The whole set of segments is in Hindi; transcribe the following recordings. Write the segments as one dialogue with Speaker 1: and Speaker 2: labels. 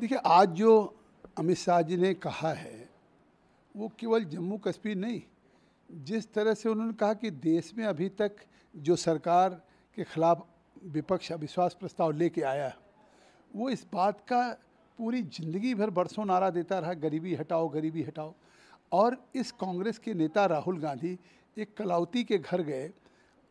Speaker 1: देखिए आज जो अमित शाह जी ने कहा है वो केवल जम्मू कश्मीर नहीं जिस तरह से उन्होंने कहा कि देश में अभी तक जो सरकार के खिलाफ विपक्ष अविश्वास प्रस्ताव लेके आया वो इस बात का पूरी ज़िंदगी भर बरसों नारा देता रहा गरीबी हटाओ गरीबी हटाओ और इस कांग्रेस के नेता राहुल गांधी एक कलावती के घर गए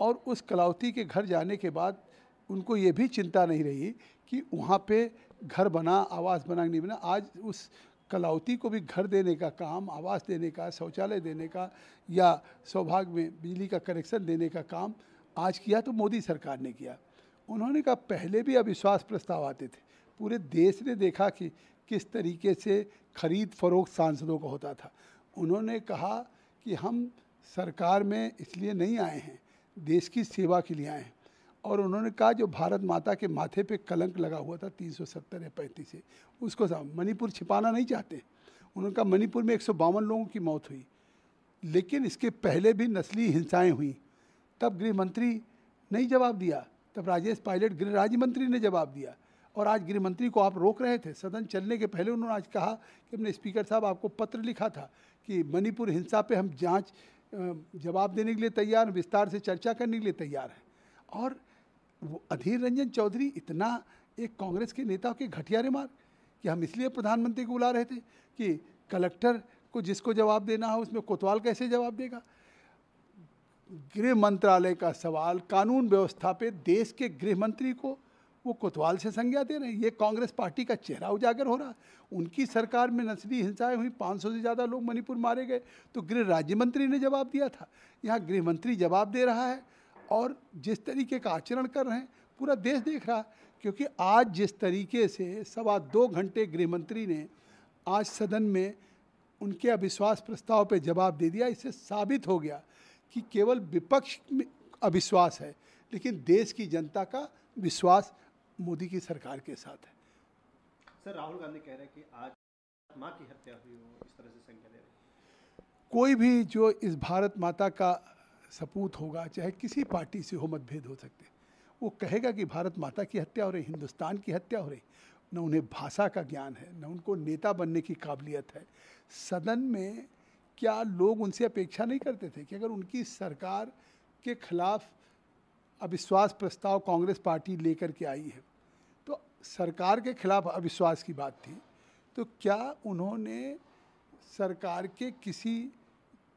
Speaker 1: और उस कलावती के घर जाने के बाद उनको ये भी चिंता नहीं रही कि वहाँ पे घर बना आवास बना नहीं बना आज उस कलावती को भी घर देने का काम आवास देने का शौचालय देने का या सौभाग्य में बिजली का कनेक्शन देने का काम आज किया तो मोदी सरकार ने किया उन्होंने कहा पहले भी अविश्वास प्रस्ताव आते थे पूरे देश ने देखा कि किस तरीके से खरीद फरोख सांसदों का होता था उन्होंने कहा कि हम सरकार में इसलिए नहीं आए हैं देश की सेवा के लिए आए हैं और उन्होंने कहा जो भारत माता के माथे पे कलंक लगा हुआ था 370 या पैंतीस से उसको मणिपुर छिपाना नहीं चाहते उन्होंने कहा मणिपुर में एक लोगों की मौत हुई लेकिन इसके पहले भी नस्ली हिंसाएं हुई तब गृह मंत्री नहीं जवाब दिया तब राजेश पायलट गृह राज्य मंत्री ने जवाब दिया और आज गृह मंत्री को आप रोक रहे थे सदन चलने के पहले उन्होंने आज कहा कि हमने स्पीकर साहब आपको पत्र लिखा था कि मणिपुर हिंसा पे हम जांच जवाब देने के लिए तैयार विस्तार से चर्चा करने के लिए तैयार हैं और वो अधीर रंजन चौधरी इतना एक कांग्रेस के नेता के घटिया रिमार्क कि हम इसलिए प्रधानमंत्री को बुला रहे थे कि कलेक्टर को जिसको जवाब देना हो उसमें कोतवाल कैसे जवाब देगा गृह मंत्रालय का सवाल कानून व्यवस्था पे देश के गृह मंत्री को वो कोतवाल से संज्ञा दे रहे हैं ये कांग्रेस पार्टी का चेहरा उजागर हो रहा उनकी सरकार में नस्ली हिंसाएं हुई 500 से ज़्यादा लोग मणिपुर मारे गए तो गृह राज्य मंत्री ने जवाब दिया था यहाँ गृह मंत्री जवाब दे रहा है और जिस तरीके का आचरण कर रहे हैं पूरा देश देख रहा है क्योंकि आज जिस तरीके से सवा दो घंटे गृहमंत्री ने आज सदन में उनके अविश्वास प्रस्ताव पर जवाब दे दिया इससे साबित हो गया कि केवल विपक्ष में अविश्वास है लेकिन देश की जनता का विश्वास मोदी की सरकार के साथ है सर राहुल गांधी कह रहे हैं कि आज माँ की हत्या हुई हो इस तरह से संज्ञा ले रहे कोई भी जो इस भारत माता का सपूत होगा चाहे किसी पार्टी से हो मतभेद हो सकते वो कहेगा कि भारत माता की हत्या हो रही हिंदुस्तान की हत्या हो रही न उन्हें भाषा का ज्ञान है न उनको नेता बनने की काबिलियत है सदन में क्या लोग उनसे अपेक्षा नहीं करते थे कि अगर उनकी सरकार के खिलाफ अविश्वास प्रस्ताव कांग्रेस पार्टी लेकर के आई है तो सरकार के खिलाफ अविश्वास की बात थी तो क्या उन्होंने सरकार के किसी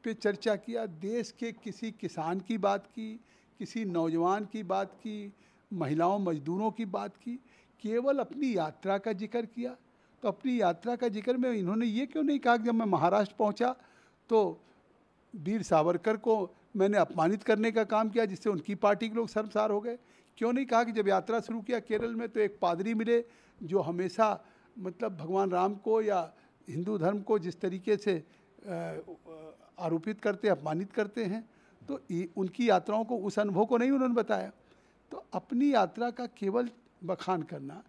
Speaker 1: पे चर्चा किया देश के किसी किसान की बात की किसी नौजवान की बात की महिलाओं मजदूरों की बात की केवल अपनी यात्रा का जिक्र किया तो अपनी यात्रा का जिक्र में इन्होंने ये क्यों नहीं कहा कि जब मैं महाराष्ट्र पहुंचा तो वीर सावरकर को मैंने अपमानित करने का काम किया जिससे उनकी पार्टी के लोग शर्मसार हो गए क्यों नहीं कहा कि जब यात्रा शुरू किया केरल में तो एक पादरी मिले जो हमेशा मतलब भगवान राम को या हिंदू धर्म को जिस तरीके से आरोपित करते अपमानित करते हैं तो उनकी यात्राओं को उस अनुभव को नहीं उन्होंने बताया तो अपनी यात्रा का केवल बखान करना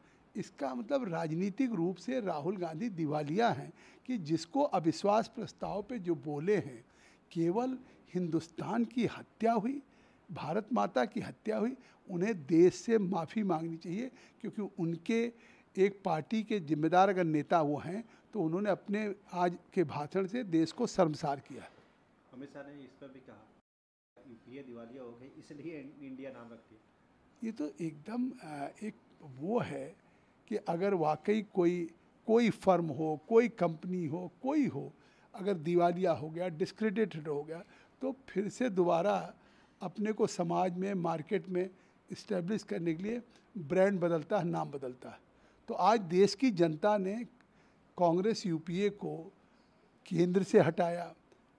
Speaker 1: इसका मतलब राजनीतिक रूप से राहुल गांधी दिवालिया हैं कि जिसको अविश्वास प्रस्ताव पे जो बोले हैं केवल हिंदुस्तान की हत्या हुई भारत माता की हत्या हुई उन्हें देश से माफ़ी मांगनी चाहिए क्योंकि उनके एक पार्टी के जिम्मेदार अगर नेता वो हैं तो उन्होंने अपने आज के भाषण से देश को शर्मसार किया है अमित शाह ने इस पर भी कहा यूपीए दिवालिया हो गई इसलिए इंडिया नाम रख दिया ये तो एकदम एक वो है कि अगर वाकई कोई कोई फर्म हो कोई कंपनी हो कोई हो अगर दिवालिया हो गया डिस्क्रेडिटेड हो गया तो फिर से दोबारा अपने को समाज में मार्केट में इस्टेब्लिश करने के लिए ब्रांड बदलता है नाम बदलता है तो आज देश की जनता ने कांग्रेस यूपीए को केंद्र से हटाया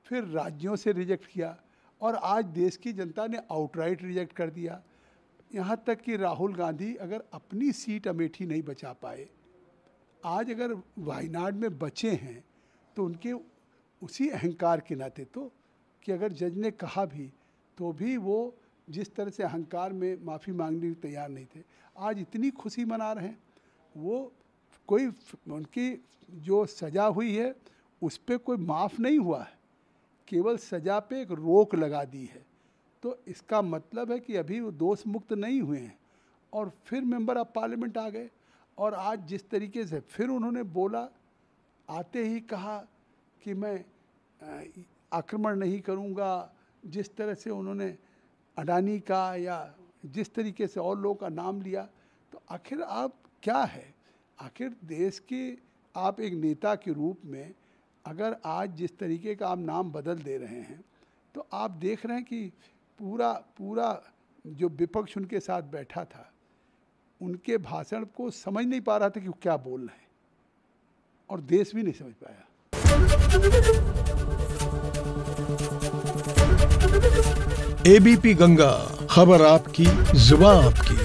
Speaker 1: फिर राज्यों से रिजेक्ट किया और आज देश की जनता ने आउटराइट रिजेक्ट कर दिया यहाँ तक कि राहुल गांधी अगर अपनी सीट अमेठी नहीं बचा पाए आज अगर वायनाड में बचे हैं तो उनके उसी अहंकार के नाते तो कि अगर जज ने कहा भी तो भी वो जिस तरह से अहंकार में माफ़ी मांगने को तैयार नहीं थे आज इतनी खुशी मना रहे हैं वो कोई उनकी जो सज़ा हुई है उस पर कोई माफ़ नहीं हुआ है केवल सजा पे एक रोक लगा दी है तो इसका मतलब है कि अभी वो दोष मुक्त नहीं हुए हैं और फिर मेंबर ऑफ पार्लियामेंट आ गए और आज जिस तरीके से फिर उन्होंने बोला आते ही कहा कि मैं आक्रमण नहीं करूँगा जिस तरह से उन्होंने अडानी का या जिस तरीके से और लोगों का नाम लिया तो आखिर आप क्या है आखिर देश के आप एक नेता के रूप में अगर आज जिस तरीके का आप नाम बदल दे रहे हैं तो आप देख रहे हैं कि पूरा पूरा जो विपक्ष उनके साथ बैठा था उनके भाषण को समझ नहीं पा रहा था कि वो क्या बोल रहे हैं और देश भी नहीं समझ पाया एबीपी गंगा खबर आपकी जुबा आपकी